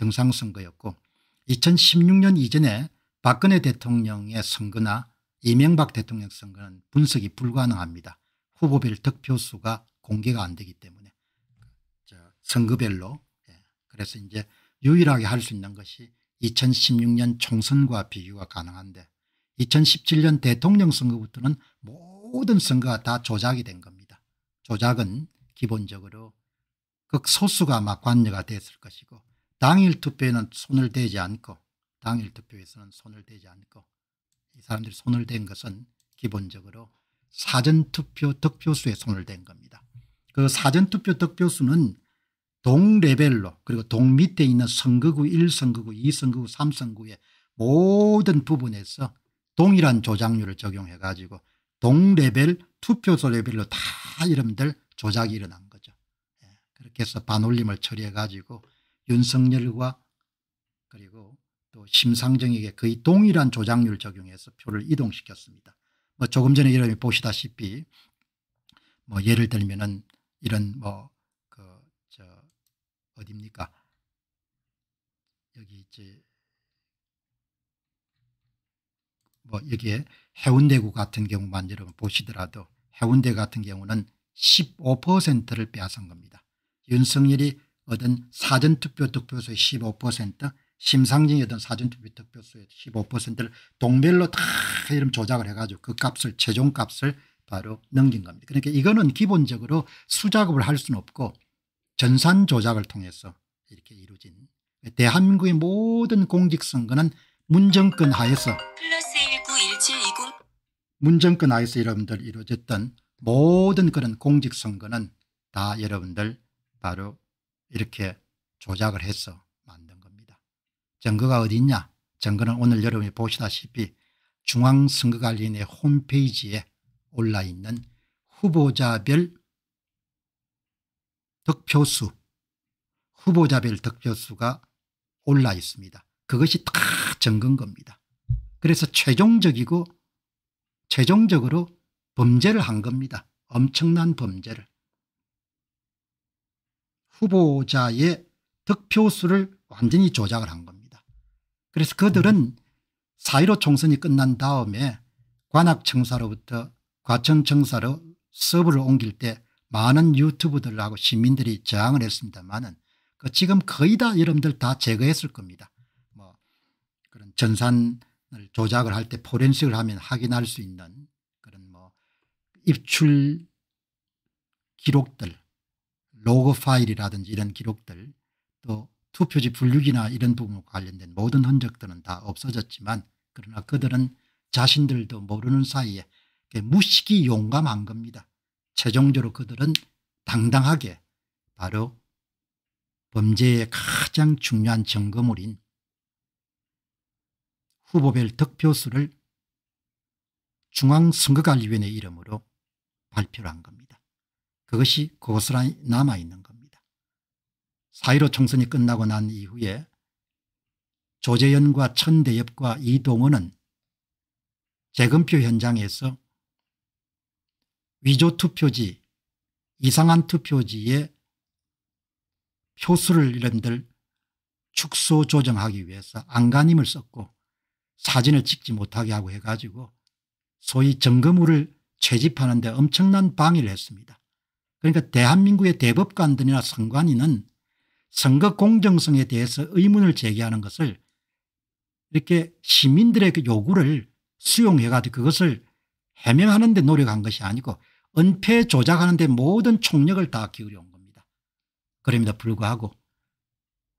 정상선거였고 2016년 이전에 박근혜 대통령의 선거나 이명박 대통령 선거는 분석이 불가능합니다. 후보별 득표수가 공개가 안 되기 때문에 선거별로 예. 그래서 이제 유일하게 할 수 있는 것이 2016년 총선과 비교가 가능한데 2017년 대통령 선거부터는 모든 선거가 다 조작이 된 겁니다. 조작은 기본적으로 극소수가 막 관여가 됐을 것이고 당일 투표에는 손을 대지 않고 당일 투표에서는 손을 대지 않고 이 사람들이 손을 댄 것은 기본적으로 사전투표 득표수에 손을 댄 겁니다. 그 사전투표 득표수는 동 레벨로 그리고 동 밑에 있는 선거구 1선거구 2선거구 3선구의 모든 부분에서 동일한 조작률을 적용해 가지고 동 레벨 투표소 레벨로 다 이름들 조작이 일어난 거죠. 예, 그렇게 해서 반올림을 처리해 가지고 윤석열과 그리고 또 심상정에게 거의 동일한 조작률 적용해서 표를 이동시켰습니다. 뭐 조금 전에 여러분이 보시다시피 뭐 예를 들면은 이런 뭐 그 저 어딥니까 여기 이제 뭐 여기에 해운대구 같은 경우만 여러분 보시더라도 해운대 같은 경우는 15%를 빼앗은 겁니다. 윤석열이 얻은 사전투표 득표수의 15% 심상정이 얻은 사전투표 득표수의 15%를 동별로 다 이름 조작을 해가지고 그 값을 최종 값을 바로 넘긴 겁니다. 그러니까 이거는 기본적으로 수작업을 할 수는 없고 전산 조작을 통해서 이렇게 이루어진 대한민국의 모든 공직선거는 문정권 하에서 문정권 하에서 여러분들 이루어졌던 모든 그런 공직선거는 다 여러분들 바로 이렇게 조작을 해서 만든 겁니다. 증거가 어디 있냐 증거는 오늘 여러분이 보시다시피 중앙선거관리인의 홈페이지에 올라있는 후보자별 득표수 후보자별 득표수가 올라 있습니다. 그것이 다 증거인 겁니다. 그래서 최종적이고 최종적으로 범죄를 한 겁니다. 엄청난 범죄를. 후보자의 득표수를 완전히 조작을 한 겁니다. 그래서 그들은 4.15 총선이 끝난 다음에 관악청사로부터 과천청사로 서브를 옮길 때 많은 유튜브들하고 시민들이 저항을 했습니다만그 지금 거의 다 여러분들 다 제거했을 겁니다. 뭐 그런 전산을 조작을 할 때 포렌식을 하면 확인할 수 있는 그런 뭐 입출 기록들 로그 파일이라든지 이런 기록들 또 투표지 분류기나 이런 부분과 관련된 모든 흔적들은 다 없어졌지만 그러나 그들은 자신들도 모르는 사이에 무식이 용감한 겁니다. 최종적으로 그들은 당당하게 바로 범죄의 가장 중요한 증거물인 후보별 득표수를 중앙선거관리위원회 이름으로 발표를 한 겁니다. 그것이 고스란히 남아있는 겁니다. 4.15 총선이 끝나고 난 이후에 조재현과 천대엽과 이동은 재검표 현장에서 위조 투표지 이상한 투표지에 표수를 이런들 축소 조정하기 위해서 안간힘을 썼고 사진을 찍지 못하게 하고 해가지고 소위 점검물을 채집하는 데 엄청난 방해를 했습니다. 그러니까 대한민국의 대법관들이나 선관위는 선거 공정성에 대해서 의문을 제기하는 것을 이렇게 시민들의 그 요구를 수용해가지고 그것을 해명하는 데 노력한 것이 아니고 은폐 조작하는 데 모든 총력을 다 기울여온 겁니다. 그럼에도 불구하고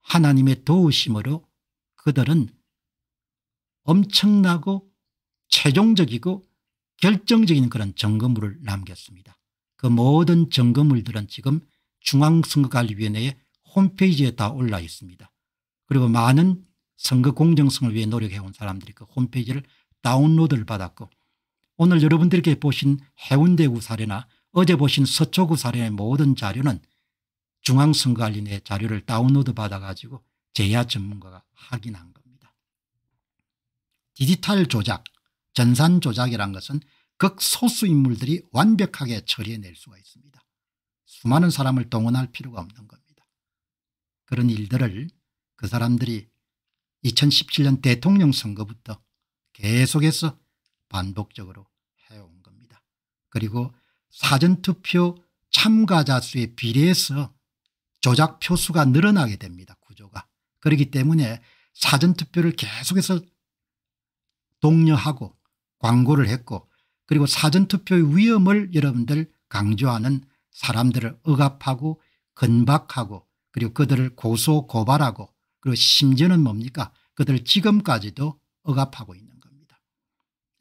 하나님의 도우심으로 그들은 엄청나고 최종적이고 결정적인 그런 점검물을 남겼습니다. 그 모든 점검물들은 지금 중앙선거관리위원회의 홈페이지에 다 올라 있습니다. 그리고 많은 선거 공정성을 위해 노력해온 사람들이 그 홈페이지를 다운로드를 받았고 오늘 여러분들께 보신 해운대구 사례나 어제 보신 서초구 사례의 모든 자료는 중앙선거관리위원회 자료를 다운로드 받아가지고 제야 전문가가 확인한 겁니다. 디지털 조작, 전산 조작이란 것은 극소수 인물들이 완벽하게 처리해낼 수가 있습니다. 수많은 사람을 동원할 필요가 없는 겁니다. 그런 일들을 그 사람들이 2017년 대통령 선거부터 계속해서 반복적으로 해온 겁니다. 그리고 사전투표 참가자 수에 비례해서 조작 표수가 늘어나게 됩니다. 구조가. 그렇기 때문에 사전투표를 계속해서 독려하고 광고를 했고 그리고 사전투표의 위험을 여러분들 강조하는 사람들을 억압하고 건박하고 그리고 그들을 고소 고발하고 그리고 심지어는 뭡니까 그들 을 지금까지도 억압하고 있는 겁니다.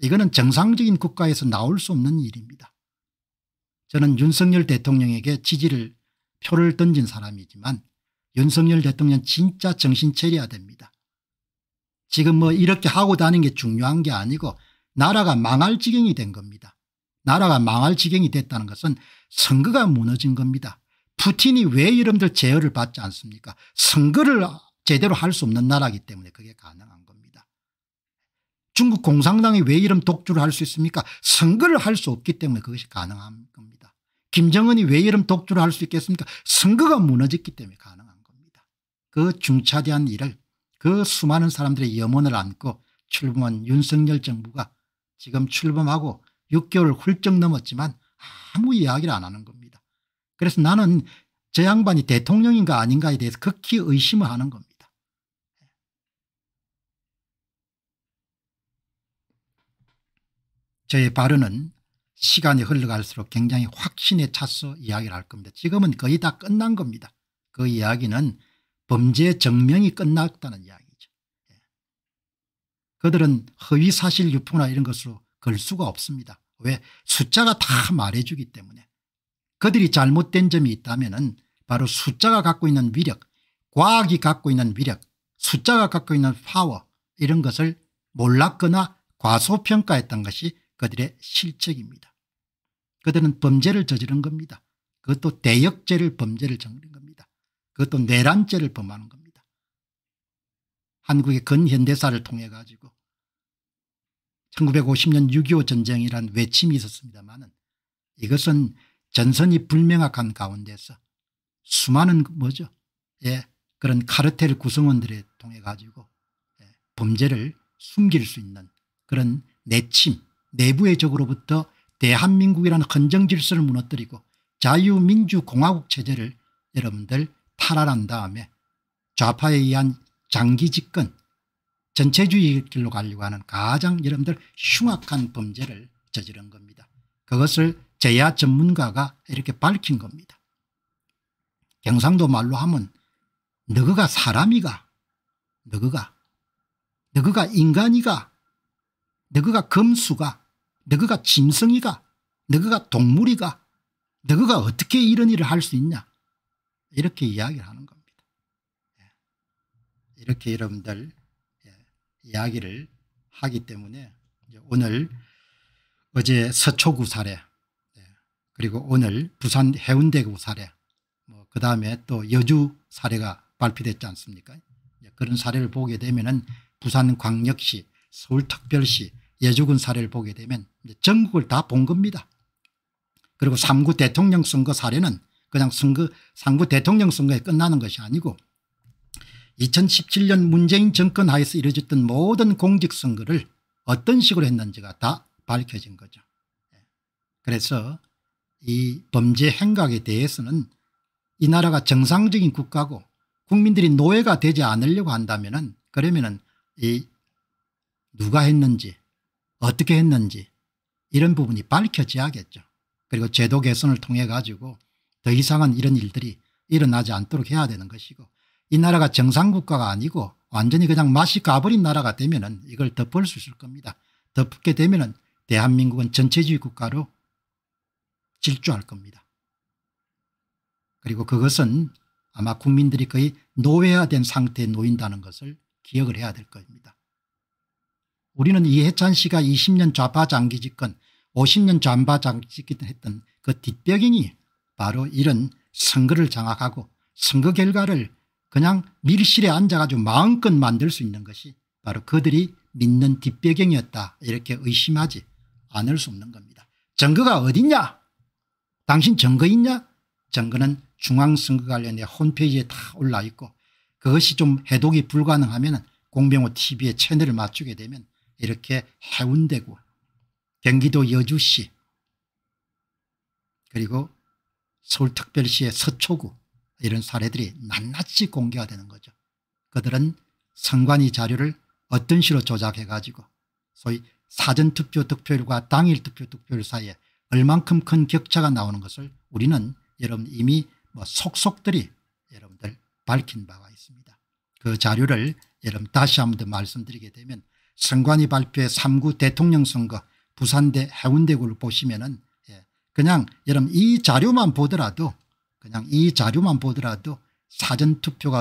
이거는 정상적인 국가에서 나올 수 없는 일입니다. 저는 윤석열 대통령에게 지지를 표를 던진 사람이지만 윤석열 대통령 진짜 정신 차려야 됩니다. 지금 뭐 이렇게 하고 다니는 게 중요한 게 아니고 나라가 망할 지경이 된 겁니다. 나라가 망할 지경이 됐다는 것은 선거가 무너진 겁니다. 푸틴이 왜 이름들 제어를 받지 않습니까 선거를 제대로 할 수 없는 나라이기 때문에 그게 가능한 겁니다. 중국 공산당이 왜 이름 독주를 할 수 있습니까 선거를 할 수 없기 때문에 그것이 가능한 겁니다. 김정은이 왜 이름 독주를 할 수 있겠습니까 선거가 무너졌기 때문에 가능한 겁니다. 그 중차대한 일을 그 수많은 사람들의 염원을 안고 출범한 윤석열 정부가 지금 출범하고 6개월 훌쩍 넘었지만 아무 이야기를 안 하는 겁니다. 그래서 나는 저 양반이 대통령인가 아닌가에 대해서 극히 의심을 하는 겁니다. 저의 발언은 시간이 흘러갈수록 굉장히 확신에 차서 이야기를 할 겁니다. 지금은 거의 다 끝난 겁니다. 그 이야기는 범죄 증명이 끝났다는 이야기. 그들은 허위사실 유포나 이런 것으로 걸 수가 없습니다. 왜 숫자가 다 말해주기 때문에 그들이 잘못된 점이 있다면 은 바로 숫자가 갖고 있는 위력 과학이 갖고 있는 위력 숫자가 갖고 있는 파워 이런 것을 몰랐거나 과소평가했던 것이 그들의 실책입니다. 그들은 범죄를 저지른 겁니다. 그것도 대역죄를 범죄를 저지른 겁니다. 그것도 내란죄를 범하는 겁니다. 한국의 근현대사를 통해 가지고 1950년 6.25 전쟁이란 외침이 있었습니다만 이것은 전선이 불명확한 가운데서 수많은 뭐죠 예, 그런 카르텔 구성원들에 통해 가지고 예, 범죄를 숨길 수 있는 그런 내침 내부의 적으로부터 대한민국이라는 헌정 질서를 무너뜨리고 자유민주공화국 체제를 여러분들 탈환한 다음에 좌파에 의한 장기 집권 전체주의 길로 가려고 하는 가장 여러분들 흉악한 범죄를 저지른 겁니다. 그것을 제야 전문가가 이렇게 밝힌 겁니다. 경상도 말로 하면 너그가 사람이가 너그가 너그가 인간이가 너그가 금수가 너그가 짐승이가 너그가 동물이가 너그가 어떻게 이런 일을 할 수 있냐 이렇게 이야기를 하는 겁니다. 이렇게 여러분들 예, 이야기를 하기 때문에 오늘 어제 서초구 사례 예, 그리고 오늘 부산 해운대구 사례 뭐 그 다음에 또 여주 사례가 발표됐지 않습니까 그런 사례를 보게 되면 부산광역시 서울특별시 예주군 사례를 보게 되면 전국을 다 본 겁니다. 그리고 3구 대통령 선거 사례는 그냥 선거 3구 대통령 선거에 끝나는 것이 아니고 2017년 문재인 정권 하에서 이뤄졌던 모든 공직선거를 어떤 식으로 했는지가 다 밝혀진 거죠. 예. 그래서 이 범죄 행각에 대해서는 이 나라가 정상적인 국가고 국민들이 노예가 되지 않으려고 한다면 은 그러면 은이 누가 했는지 어떻게 했는지 이런 부분이 밝혀져야겠죠. 그리고 제도 개선을 통해 가지고 더 이상은 이런 일들이 일어나지 않도록 해야 되는 것이고 이 나라가 정상국가가 아니고 완전히 그냥 맛이 가버린 나라가 되면 은 이걸 덮을 수 있을 겁니다. 덮게 되면 은 대한민국은 전체주의 국가로 질주할 겁니다. 그리고 그것은 아마 국민들이 거의 노예화된 상태에 놓인다는 것을 기억을 해야 될 겁니다. 우리는 이해찬 씨가 20년 좌파 장기 집권 50년 좌파 장기 집권했던 그 뒷배경이 바로 이런 선거를 장악하고 선거 결과를 그냥 밀실에 앉아가지고 마음껏 만들 수 있는 것이 바로 그들이 믿는 뒷배경이었다 이렇게 의심하지 않을 수 없는 겁니다. 증거가 어딨냐 당신 증거 있냐 증거는 중앙선거관련해 홈페이지에 다 올라 있고 그것이 좀 해독이 불가능하면 공병호 tv의 채널을 맞추게 되면 이렇게 해운대구 경기도 여주시 그리고 서울특별시의 서초구 이런 사례들이 낱낱이 공개가 되는 거죠. 그들은 선관위 자료를 어떤 식으로 조작해 가지고 소위 사전투표 득표율과 당일 투표 득표율 사이에 얼만큼 큰 격차가 나오는 것을 우리는 여러분 이미 뭐 속속들이 여러분들 밝힌 바가 있습니다. 그 자료를 여러분 다시 한번더 말씀드리게 되면 선관위 발표의 3구 대통령 선거 부산대 해운대구를 보시면은 예, 그냥 여러분 이 자료만 보더라도 그냥 이 자료만 보더라도 사전투표가